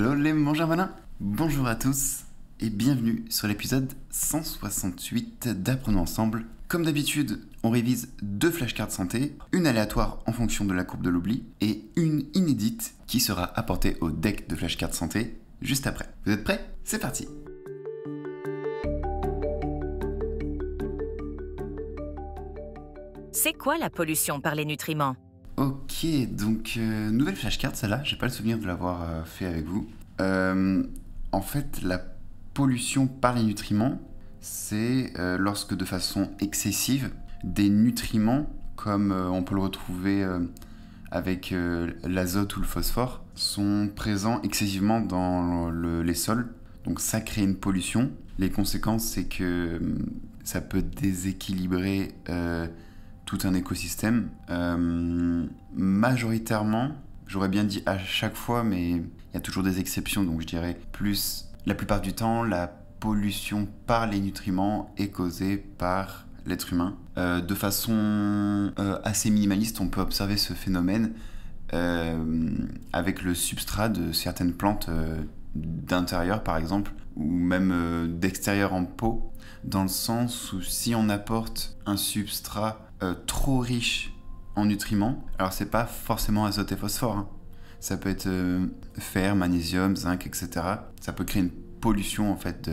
Hello les malins Bonjour à tous et bienvenue sur l'épisode 168 d'Apprenons ensemble. Comme d'habitude, on révise deux flashcards santé, une aléatoire en fonction de la courbe de l'oubli et une inédite qui sera apportée au deck de flashcards santé juste après. Vous êtes prêts C'est parti C'est quoi la pollution par les nutriments Ok, donc euh, nouvelle flashcard, celle-là, j'ai pas le souvenir de l'avoir euh, fait avec vous. Euh, en fait, la pollution par les nutriments, c'est lorsque de façon excessive, des nutriments, comme on peut le retrouver avec l'azote ou le phosphore, sont présents excessivement dans les sols. Donc ça crée une pollution. Les conséquences, c'est que ça peut déséquilibrer tout un écosystème. Euh, majoritairement, j'aurais bien dit à chaque fois, mais il y a toujours des exceptions, donc je dirais plus la plupart du temps, la pollution par les nutriments est causée par l'être humain. Euh, de façon euh, assez minimaliste, on peut observer ce phénomène avec le substrat de certaines plantes d'intérieur, par exemple, ou même d'extérieur en pot, dans le sens où si on apporte un substrat euh, trop riche en nutriments. Alors c'est pas forcément azote et phosphore. Hein. Ça peut être euh, fer, magnésium, zinc, etc. Ça peut créer une pollution en fait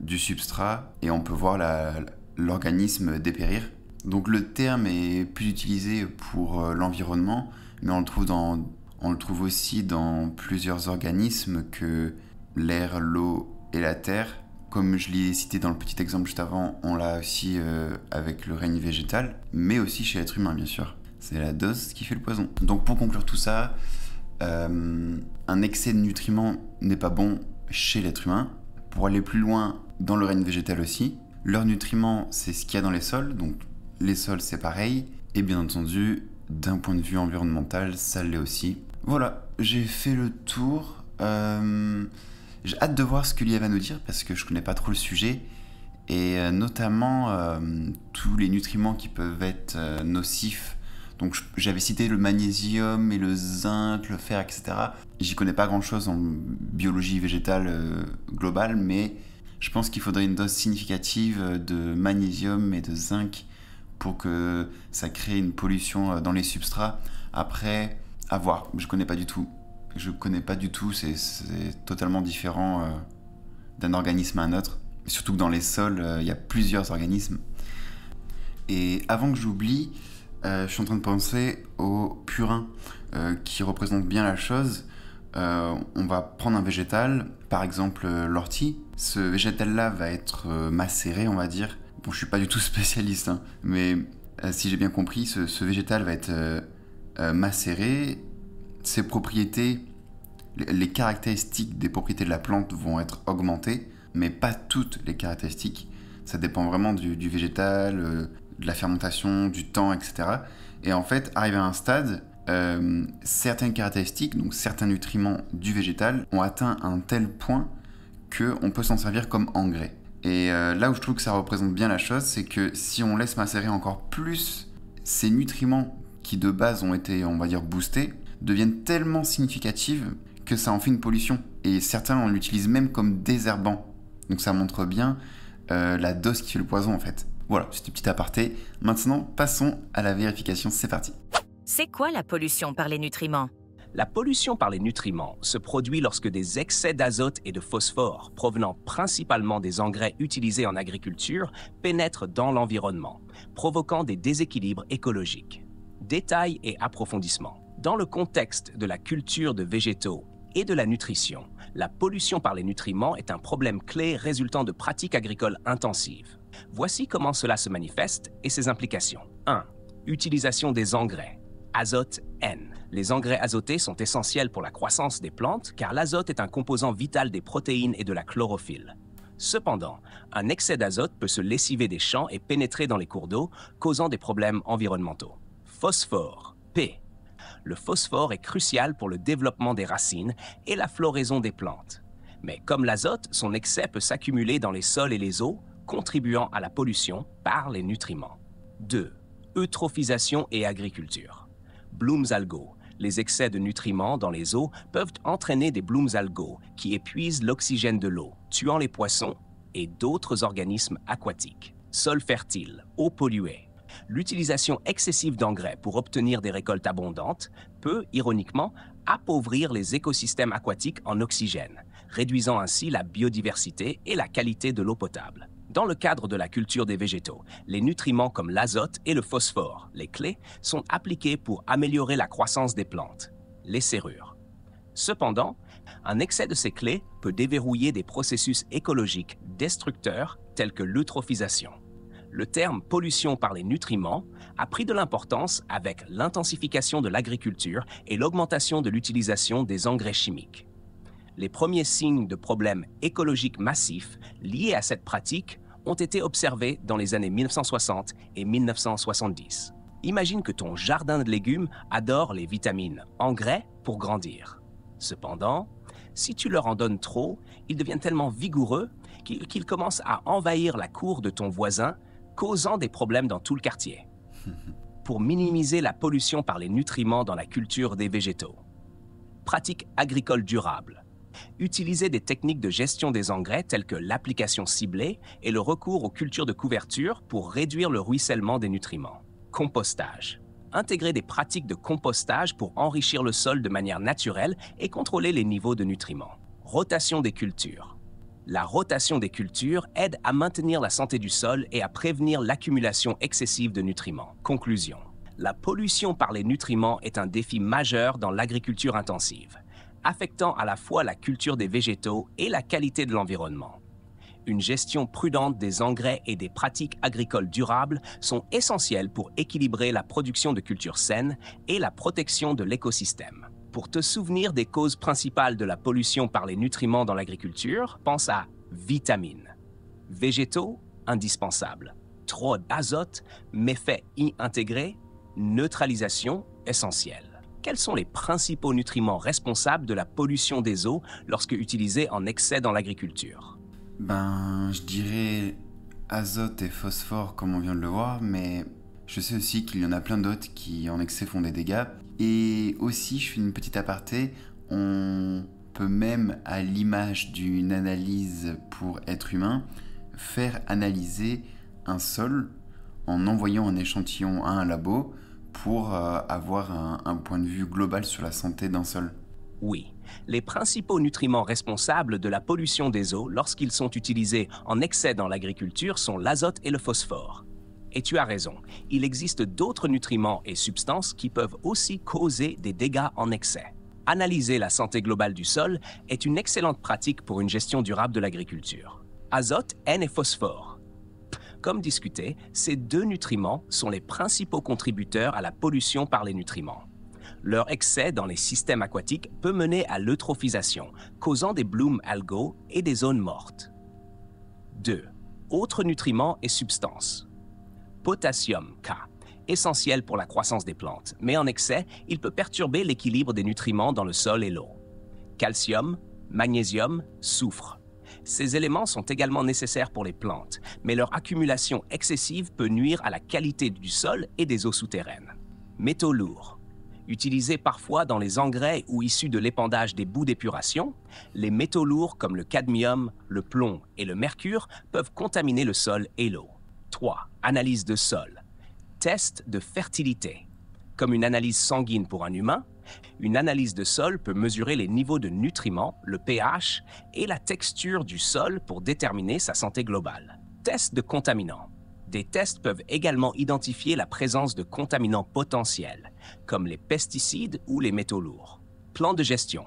du substrat et on peut voir l'organisme dépérir. Donc le terme est plus utilisé pour euh, l'environnement, mais on trouve on le trouve aussi dans plusieurs organismes que l'air, l'eau et la terre comme je l'ai cité dans le petit exemple juste avant, on l'a aussi euh, avec le règne végétal, mais aussi chez l'être humain, bien sûr. C'est la dose qui fait le poison. Donc pour conclure tout ça, euh, un excès de nutriments n'est pas bon chez l'être humain. Pour aller plus loin, dans le règne végétal aussi, Leur nutriments, c'est ce qu'il y a dans les sols, donc les sols, c'est pareil. Et bien entendu, d'un point de vue environnemental, ça l'est aussi. Voilà, j'ai fait le tour. Euh... J'ai hâte de voir ce que Lia va nous dire parce que je connais pas trop le sujet et euh, notamment euh, tous les nutriments qui peuvent être euh, nocifs. Donc j'avais cité le magnésium et le zinc, le fer, etc. J'y connais pas grand chose en biologie végétale globale, mais je pense qu'il faudrait une dose significative de magnésium et de zinc pour que ça crée une pollution dans les substrats. Après, à voir, je connais pas du tout je connais pas du tout, c'est totalement différent euh, d'un organisme à un autre. Surtout que dans les sols, euh, il y a plusieurs organismes. Et avant que j'oublie, euh, je suis en train de penser au purin, qui représente bien la chose. on va prendre un végétal, par exemple l'ortie. Ce végétal-là va être macéré, on va dire. Bon, je suis pas du tout spécialiste, hein, mais si j'ai bien compris, ce, végétal va être macéré ces propriétés, les caractéristiques des propriétés de la plante vont être augmentées, mais pas toutes les caractéristiques. Ça dépend vraiment du, végétal, euh, de la fermentation, du temps, etc. Et en fait, arrivé à un stade, euh, certaines caractéristiques, donc certains nutriments du végétal, ont atteint un tel point qu'on peut s'en servir comme engrais. Et euh, là où je trouve que ça représente bien la chose, c'est que si on laisse macérer encore plus ces nutriments qui de base ont été, on va dire, boostés, deviennent tellement significatives que ça en fait une pollution. Et certains, en l'utilisent même comme désherbant. Donc ça montre bien euh, la dose qui fait le poison en fait. Voilà, c'était petit aparté. Maintenant, passons à la vérification, c'est parti. C'est quoi la pollution par les nutriments la pollution par les nutriments se produit lorsque des excès d'azote et de phosphore, provenant principalement des engrais utilisés en agriculture, pénètrent dans l'environnement, provoquant des déséquilibres écologiques. Détails et approfondissements. Dans le contexte de la culture de végétaux et de la nutrition, la pollution par les nutriments est un problème clé résultant de pratiques agricoles intensives. Voici comment cela se manifeste et ses implications. 1. Utilisation des engrais. Azote N. Les engrais azotés sont essentiels pour la croissance des plantes car l'azote est un composant vital des protéines et de la chlorophylle. Cependant, un excès d'azote peut se lessiver des champs et pénétrer dans les cours d'eau, causant des problèmes environnementaux. Phosphore, P. Le phosphore est crucial pour le développement des racines et la floraison des plantes. Mais comme l'azote, son excès peut s'accumuler dans les sols et les eaux, contribuant à la pollution par les nutriments. 2. Eutrophisation et agriculture. Bloom's algo. Les excès de nutriments dans les eaux peuvent entraîner des Bloom's algos, qui épuisent l'oxygène de l'eau, tuant les poissons et d'autres organismes aquatiques. Sol fertile, eau polluée, l'utilisation excessive d'engrais pour obtenir des récoltes abondantes peut, ironiquement, appauvrir les écosystèmes aquatiques en oxygène, réduisant ainsi la biodiversité et la qualité de l'eau potable. Dans le cadre de la culture des végétaux, les nutriments comme l'azote et le phosphore, les clés, sont appliqués pour améliorer la croissance des plantes, les serrures. Cependant, un excès de ces clés peut déverrouiller des processus écologiques destructeurs tels que l'eutrophisation le terme pollution par les nutriments a pris de l'importance avec l'intensification de l'agriculture et l'augmentation de l'utilisation des engrais chimiques. Les premiers signes de problèmes écologiques massifs liés à cette pratique ont été observés dans les années 1960 et 1970. Imagine que ton jardin de légumes adore les vitamines engrais pour grandir. Cependant, si tu leur en donnes trop, ils deviennent tellement vigoureux qu'ils commencent à envahir la cour de ton voisin causant des problèmes dans tout le quartier. Pour minimiser la pollution par les nutriments dans la culture des végétaux. Pratique agricole durable. Utiliser des techniques de gestion des engrais telles que l'application ciblée et le recours aux cultures de couverture pour réduire le ruissellement des nutriments. Compostage. Intégrer des pratiques de compostage pour enrichir le sol de manière naturelle et contrôler les niveaux de nutriments. Rotation des cultures la rotation des cultures aide à maintenir la santé du sol et à prévenir l'accumulation excessive de nutriments. Conclusion. La pollution par les nutriments est un défi majeur dans l'agriculture intensive, affectant à la fois la culture des végétaux et la qualité de l'environnement. Une gestion prudente des engrais et des pratiques agricoles durables sont essentielles pour équilibrer la production de cultures saines et la protection de l'écosystème. Pour te souvenir des causes principales de la pollution par les nutriments dans l'agriculture, pense à vitamines. Végétaux, indispensables. Trop d'azote, méfaits y intégrés, neutralisation, essentielle. Quels sont les principaux nutriments responsables de la pollution des eaux lorsque utilisés en excès dans l'agriculture Ben, je dirais azote et phosphore comme on vient de le voir, mais je sais aussi qu'il y en a plein d'autres qui en excès font des dégâts, et aussi, je fais une petite aparté, on peut même, à l'image d'une analyse pour être humain, faire analyser un sol en envoyant un échantillon à un labo pour euh, avoir un point de vue global sur la santé d'un sol. Oui, les principaux nutriments responsables de la pollution des eaux lorsqu'ils sont utilisés en excès dans l'agriculture sont l'azote et le phosphore. Et tu as raison, il existe d'autres nutriments et substances qui peuvent aussi causer des dégâts en excès. Analyser la santé globale du sol est une excellente pratique pour une gestion durable de l'agriculture. Azote, N et phosphore. Comme discuté, ces deux nutriments sont les principaux contributeurs à la pollution par les nutriments. Leur excès dans les systèmes aquatiques peut mener à l'eutrophisation, causant des blooms algaux et des zones mortes. 2. Autres nutriments et substances potassium K, essentiel pour la croissance des plantes, mais en excès, il peut perturber l'équilibre des nutriments dans le sol et l'eau. Calcium, magnésium, soufre. Ces éléments sont également nécessaires pour les plantes, mais leur accumulation excessive peut nuire à la qualité du sol et des eaux souterraines. Métaux lourds. Utilisés parfois dans les engrais ou issus de l'épandage des bouts d'épuration, les métaux lourds comme le cadmium, le plomb et le mercure peuvent contaminer le sol et l'eau. 3. Analyse de sol. Test de fertilité. Comme une analyse sanguine pour un humain, une analyse de sol peut mesurer les niveaux de nutriments, le pH et la texture du sol pour déterminer sa santé globale. Test de contaminants. Des tests peuvent également identifier la présence de contaminants potentiels, comme les pesticides ou les métaux lourds. Plan de gestion.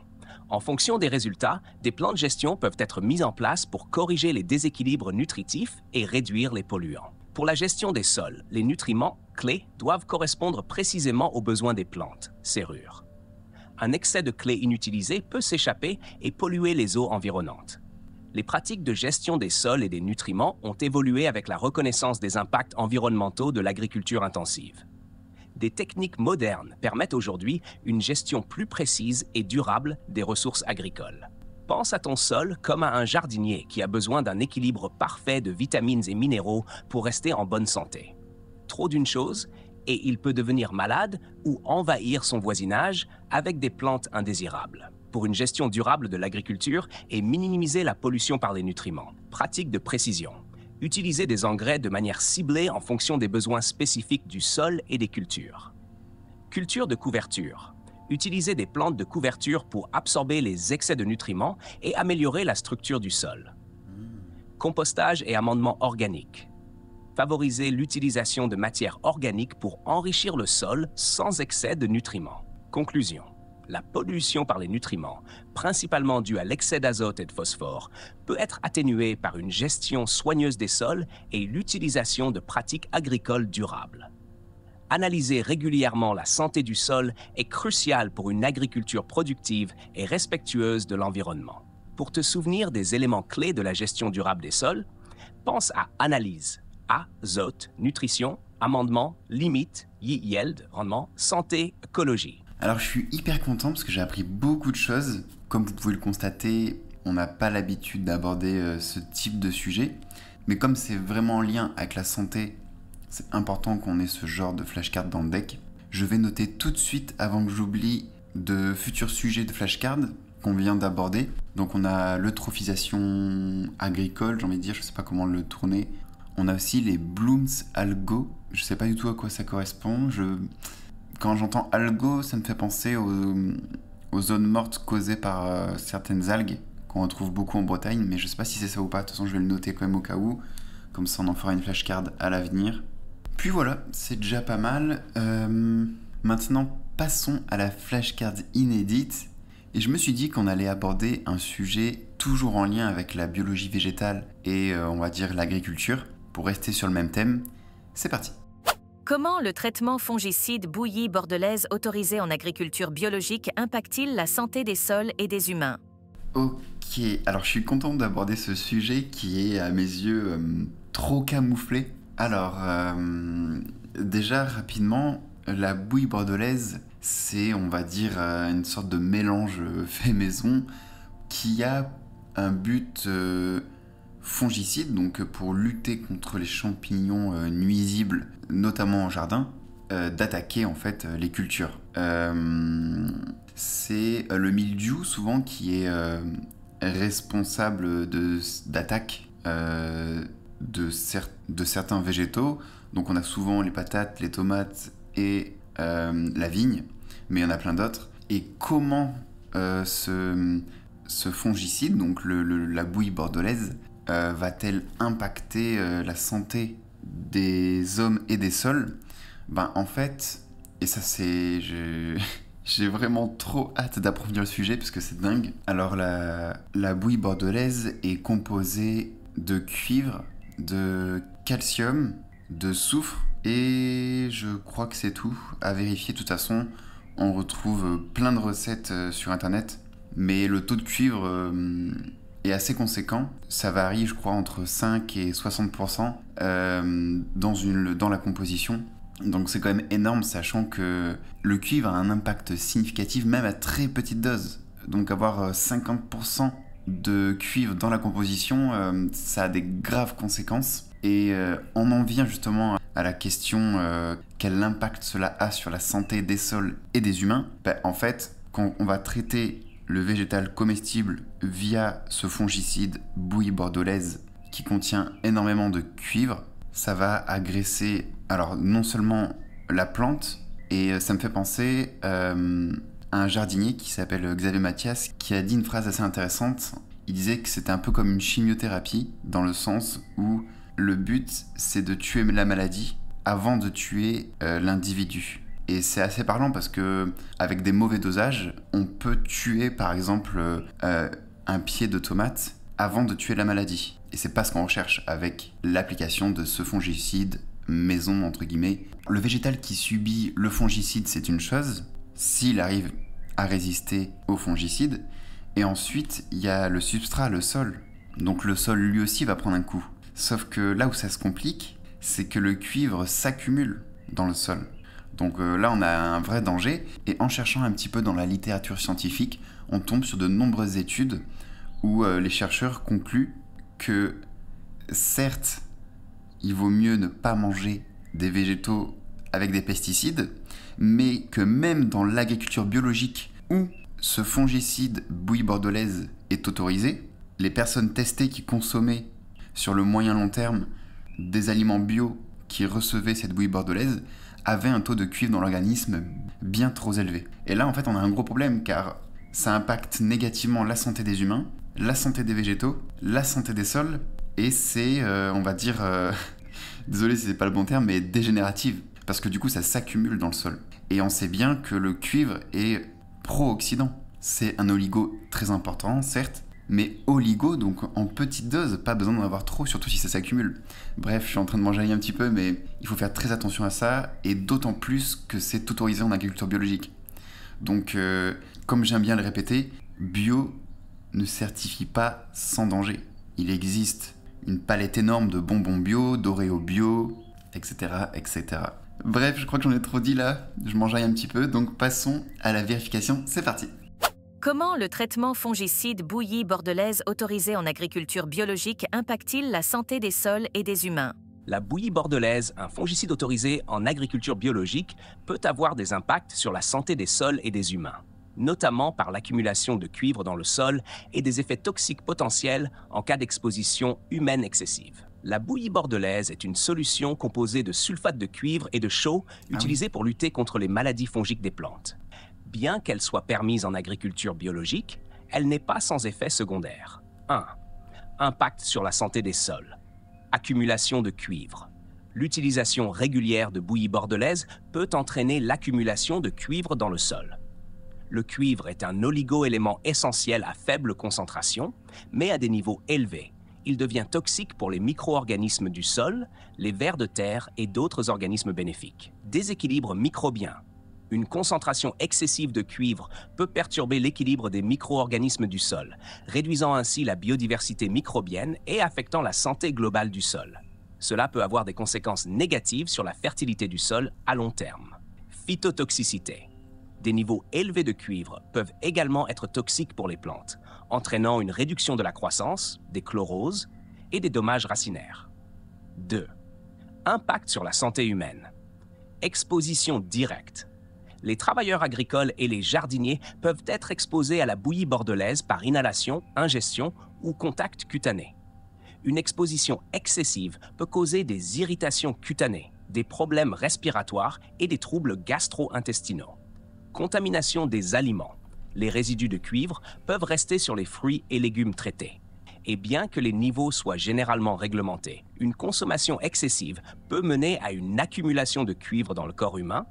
En fonction des résultats, des plans de gestion peuvent être mis en place pour corriger les déséquilibres nutritifs et réduire les polluants. Pour la gestion des sols, les nutriments clés doivent correspondre précisément aux besoins des plantes, serrures. Un excès de clés inutilisées peut s'échapper et polluer les eaux environnantes. Les pratiques de gestion des sols et des nutriments ont évolué avec la reconnaissance des impacts environnementaux de l'agriculture intensive. Des techniques modernes permettent aujourd'hui une gestion plus précise et durable des ressources agricoles. Pense à ton sol comme à un jardinier qui a besoin d'un équilibre parfait de vitamines et minéraux pour rester en bonne santé. Trop d'une chose, et il peut devenir malade ou envahir son voisinage avec des plantes indésirables. Pour une gestion durable de l'agriculture et minimiser la pollution par les nutriments, pratique de précision. Utiliser des engrais de manière ciblée en fonction des besoins spécifiques du sol et des cultures. Culture de couverture utiliser des plantes de couverture pour absorber les excès de nutriments et améliorer la structure du sol. Compostage et amendement organique. Favoriser l'utilisation de matières organiques pour enrichir le sol sans excès de nutriments. Conclusion. La pollution par les nutriments, principalement due à l'excès d'azote et de phosphore, peut être atténuée par une gestion soigneuse des sols et l'utilisation de pratiques agricoles durables analyser régulièrement la santé du sol est crucial pour une agriculture productive et respectueuse de l'environnement. Pour te souvenir des éléments clés de la gestion durable des sols, pense à analyse, azote, nutrition, amendement, limite, yield, rendement, santé, écologie. Alors je suis hyper content parce que j'ai appris beaucoup de choses. Comme vous pouvez le constater, on n'a pas l'habitude d'aborder euh, ce type de sujet. Mais comme c'est vraiment en lien avec la santé c'est important qu'on ait ce genre de flashcard dans le deck. Je vais noter tout de suite, avant que j'oublie, de futurs sujets de flashcard qu'on vient d'aborder. Donc on a l'eutrophisation agricole, j'ai envie de dire, je sais pas comment le tourner. On a aussi les Blooms Algo. Je sais pas du tout à quoi ça correspond. Je... Quand j'entends algo, ça me fait penser aux... zones mortes causées par euh, certaines algues qu'on retrouve beaucoup en Bretagne, mais je sais pas si c'est ça ou pas. De toute façon, je vais le noter quand même au cas où. Comme ça, on en fera une flashcard à l'avenir. Puis voilà, c'est déjà pas mal. Euh, maintenant, passons à la flashcard inédite. Et je me suis dit qu'on allait aborder un sujet toujours en lien avec la biologie végétale et euh, on va dire l'agriculture. Pour rester sur le même thème, c'est parti. Comment le traitement fongicide bouillie bordelaise autorisé en agriculture biologique impacte-t-il la santé des sols et des humains Ok, alors je suis content d'aborder ce sujet qui est à mes yeux euh, trop camouflé alors, euh, déjà rapidement, la bouille bordelaise, c'est, on va dire, euh, une sorte de mélange euh, fait maison qui a un but fongicide, donc pour lutter contre les champignons nuisibles, notamment en jardin, d'attaquer en fait les cultures. c'est le mildiou souvent qui est responsable d'attaques de, certains végétaux. Donc on a souvent les patates, les tomates et euh, la vigne, mais il y en a plein d'autres. Et comment euh, ce, ce, fongicide, donc la bouille bordelaise, euh, va-t-elle impacter la santé des hommes et des sols Ben en fait, et ça c'est... J'ai vraiment trop hâte d'approfondir le sujet parce que c'est dingue. Alors la, la bouillie bordelaise est composée de cuivre, de calcium, de soufre et je crois que c'est tout. À vérifier, de toute façon, on retrouve plein de recettes euh, sur internet, mais le taux de cuivre euh, est assez conséquent. Ça varie, je crois, entre 5 et 60% euh, dans, la composition. Donc c'est quand même énorme, sachant que le cuivre a un impact significatif, même à très petite dose. Donc avoir 50% de cuivre dans la composition, euh, ça a des graves conséquences. Et euh, on en vient justement à la question euh, quel impact cela a sur la santé des sols et des humains. Ben, en fait, quand on va traiter le végétal comestible via ce fongicide bouillie bordelaise qui contient énormément de cuivre, ça va agresser alors non seulement la plante, et ça me fait penser un jardinier qui s'appelle Xavier Mathias qui a dit une phrase assez intéressante. Il disait que c'était un peu comme une chimiothérapie dans le sens où le but c'est de tuer la maladie avant de tuer euh, l'individu. Et c'est assez parlant parce que avec des mauvais dosages, on peut tuer par exemple euh, un pied de tomate avant de tuer la maladie. Et c'est pas ce qu'on recherche avec l'application de ce fongicide maison entre guillemets. Le végétal qui subit le fongicide, c'est une chose. S'il arrive résister aux fongicides. Et ensuite, il y a le substrat, le sol. Donc le sol lui aussi va prendre un coup. Sauf que là où ça se complique, c'est que le cuivre s'accumule dans le sol. Donc euh, là, on a un vrai danger. Et en cherchant un petit peu dans la littérature scientifique, on tombe sur de nombreuses études où euh, les chercheurs concluent que certes, il vaut mieux ne pas manger des végétaux avec des pesticides, mais que même dans l'agriculture biologique où ce fongicide bouillie bordelaise est autorisé, les personnes testées qui consommaient sur le moyen long terme des aliments bio qui recevaient cette bouillie bordelaise avaient un taux de cuivre dans l'organisme bien trop élevé. Et là, en fait, on a un gros problème car ça impacte négativement la santé des humains, la santé des végétaux, la santé des sols, et c'est, euh, on va dire, euh, désolé si c'est pas le bon terme, mais dégénérative parce que du coup ça s'accumule dans le sol. Et on sait bien que le cuivre est pro-oxydant. C'est un oligo très important, certes, mais oligo, donc en petite dose, pas besoin d'en avoir trop, surtout si ça s'accumule. Bref, je suis en train de manger un petit peu, mais il faut faire très attention à ça, et d'autant plus que c'est autorisé en agriculture biologique. Donc, euh, comme j'aime bien le répéter, bio ne certifie pas sans danger. Il existe une palette énorme de bonbons bio, d'oréo bio, etc., etc. Bref, je crois que j'en ai trop dit là, je m'enjaille un petit peu, donc passons à la vérification, c'est parti Comment le traitement fongicide bouillie bordelaise autorisé en agriculture biologique impacte-t-il la santé des sols et des humains La bouillie bordelaise, un fongicide autorisé en agriculture biologique, peut avoir des impacts sur la santé des sols et des humains notamment par l'accumulation de cuivre dans le sol et des effets toxiques potentiels en cas d'exposition humaine excessive. La bouillie bordelaise est une solution composée de sulfate de cuivre et de chaux ah utilisée pour lutter contre les maladies fongiques des plantes. Bien qu'elle soit permise en agriculture biologique, elle n'est pas sans effets secondaires. 1. Impact sur la santé des sols. Accumulation de cuivre. L'utilisation régulière de bouillie bordelaise peut entraîner l'accumulation de cuivre dans le sol. Le cuivre est un oligoélément essentiel à faible concentration, mais à des niveaux élevés. Il devient toxique pour les micro-organismes du sol, les vers de terre et d'autres organismes bénéfiques. Déséquilibre microbien. Une concentration excessive de cuivre peut perturber l'équilibre des micro-organismes du sol, réduisant ainsi la biodiversité microbienne et affectant la santé globale du sol. Cela peut avoir des conséquences négatives sur la fertilité du sol à long terme. Phytotoxicité des niveaux élevés de cuivre peuvent également être toxiques pour les plantes, entraînant une réduction de la croissance, des chloroses et des dommages racinaires. 2. Impact sur la santé humaine. Exposition directe. Les travailleurs agricoles et les jardiniers peuvent être exposés à la bouillie bordelaise par inhalation, ingestion ou contact cutané. Une exposition excessive peut causer des irritations cutanées, des problèmes respiratoires et des troubles gastro-intestinaux. Contamination des aliments. Les résidus de cuivre peuvent rester sur les fruits et légumes traités. Et bien que les niveaux soient généralement réglementés, une consommation excessive peut mener à une accumulation de cuivre dans le corps humain,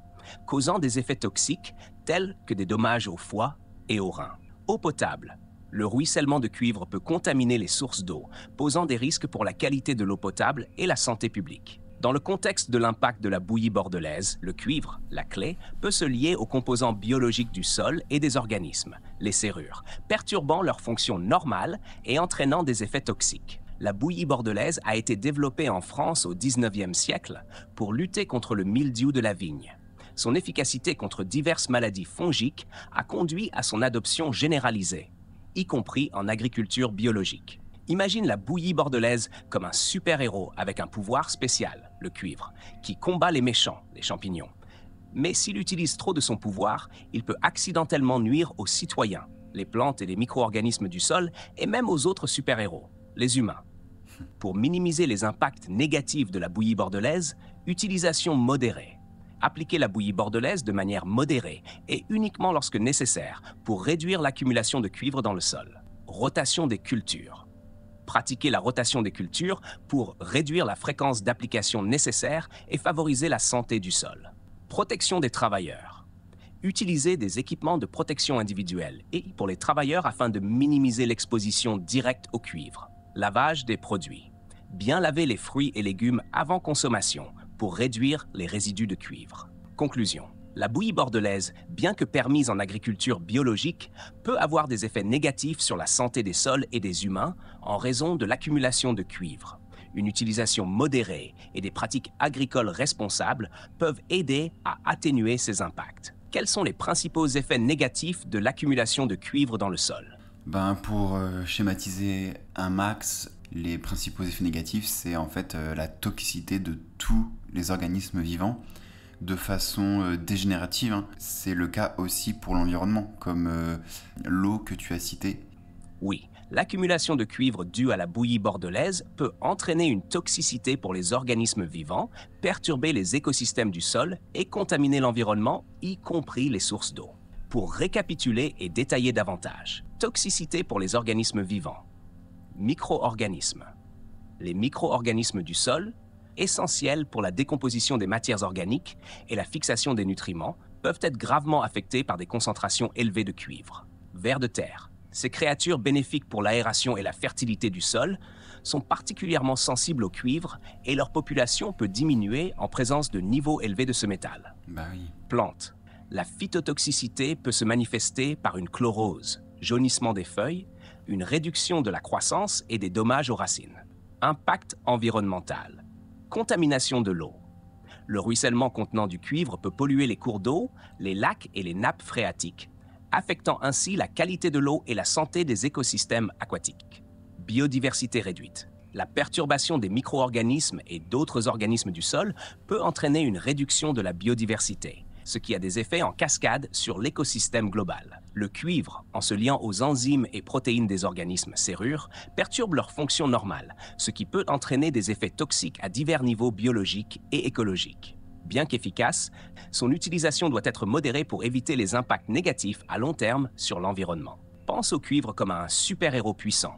causant des effets toxiques tels que des dommages au foie et aux reins. Eau potable. Le ruissellement de cuivre peut contaminer les sources d'eau, posant des risques pour la qualité de l'eau potable et la santé publique. Dans le contexte de l'impact de la bouillie bordelaise, le cuivre, la clé, peut se lier aux composants biologiques du sol et des organismes, les serrures, perturbant leurs fonctions normales et entraînant des effets toxiques. La bouillie bordelaise a été développée en France au 19e siècle pour lutter contre le mildiou de la vigne. Son efficacité contre diverses maladies fongiques a conduit à son adoption généralisée, y compris en agriculture biologique. Imagine la bouillie bordelaise comme un super-héros avec un pouvoir spécial le cuivre, qui combat les méchants, les champignons. Mais s'il utilise trop de son pouvoir, il peut accidentellement nuire aux citoyens, les plantes et les micro-organismes du sol, et même aux autres super-héros, les humains. Pour minimiser les impacts négatifs de la bouillie bordelaise, utilisation modérée. Appliquer la bouillie bordelaise de manière modérée et uniquement lorsque nécessaire pour réduire l'accumulation de cuivre dans le sol. Rotation des cultures pratiquer la rotation des cultures pour réduire la fréquence d'application nécessaire et favoriser la santé du sol. Protection des travailleurs. Utiliser des équipements de protection individuelle et pour les travailleurs afin de minimiser l'exposition directe au cuivre. Lavage des produits. Bien laver les fruits et légumes avant consommation pour réduire les résidus de cuivre. Conclusion. La bouillie bordelaise, bien que permise en agriculture biologique, peut avoir des effets négatifs sur la santé des sols et des humains en raison de l'accumulation de cuivre. Une utilisation modérée et des pratiques agricoles responsables peuvent aider à atténuer ces impacts. Quels sont les principaux effets négatifs de l'accumulation de cuivre dans le sol ben Pour euh, schématiser un max, les principaux effets négatifs, c'est en fait euh, la toxicité de tous les organismes vivants de façon euh, dégénérative. Hein. C'est le cas aussi pour l'environnement, comme euh, l'eau que tu as citée. Oui, l'accumulation de cuivre due à la bouillie bordelaise peut entraîner une toxicité pour les organismes vivants, perturber les écosystèmes du sol et contaminer l'environnement, y compris les sources d'eau. Pour récapituler et détailler davantage, toxicité pour les organismes vivants. Micro-organismes. Les micro-organismes du sol, essentiels pour la décomposition des matières organiques et la fixation des nutriments, peuvent être gravement affectés par des concentrations élevées de cuivre. Vers de terre. Ces créatures bénéfiques pour l'aération et la fertilité du sol sont particulièrement sensibles au cuivre et leur population peut diminuer en présence de niveaux élevés de ce métal. Bah Plante. Plantes. La phytotoxicité peut se manifester par une chlorose, jaunissement des feuilles, une réduction de la croissance et des dommages aux racines. Impact environnemental. Contamination de l'eau. Le ruissellement contenant du cuivre peut polluer les cours d'eau, les lacs et les nappes phréatiques, affectant ainsi la qualité de l'eau et la santé des écosystèmes aquatiques. Biodiversité réduite. La perturbation des micro-organismes et d'autres organismes du sol peut entraîner une réduction de la biodiversité, ce qui a des effets en cascade sur l'écosystème global. Le cuivre, en se liant aux enzymes et protéines des organismes serrures, perturbe leur fonction normale, ce qui peut entraîner des effets toxiques à divers niveaux biologiques et écologiques. Bien qu'efficace, son utilisation doit être modérée pour éviter les impacts négatifs à long terme sur l'environnement. Pense au cuivre comme à un super-héros puissant.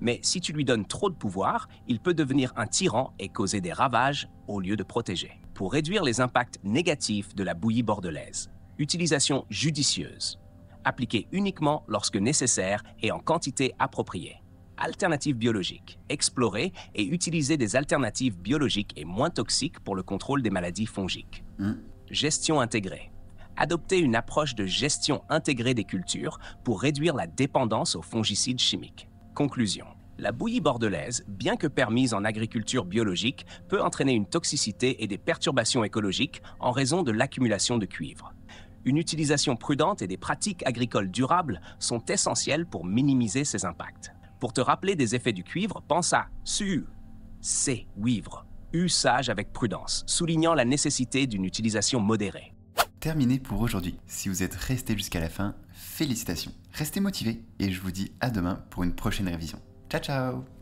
Mais si tu lui donnes trop de pouvoir, il peut devenir un tyran et causer des ravages au lieu de protéger pour réduire les impacts négatifs de la bouillie bordelaise. Utilisation judicieuse. appliquer uniquement lorsque nécessaire et en quantité appropriée. Alternatives biologiques. Explorer et utiliser des alternatives biologiques et moins toxiques pour le contrôle des maladies fongiques. Hmm. Gestion intégrée. Adopter une approche de gestion intégrée des cultures pour réduire la dépendance aux fongicides chimiques. Conclusion. La bouillie bordelaise, bien que permise en agriculture biologique, peut entraîner une toxicité et des perturbations écologiques en raison de l'accumulation de cuivre. Une utilisation prudente et des pratiques agricoles durables sont essentielles pour minimiser ces impacts. Pour te rappeler des effets du cuivre, pense à SU, C, Uivre, usage avec prudence, soulignant la nécessité d'une utilisation modérée. Terminé pour aujourd'hui. Si vous êtes resté jusqu'à la fin, félicitations. Restez motivés et je vous dis à demain pour une prochaine révision. Ciao, ciao.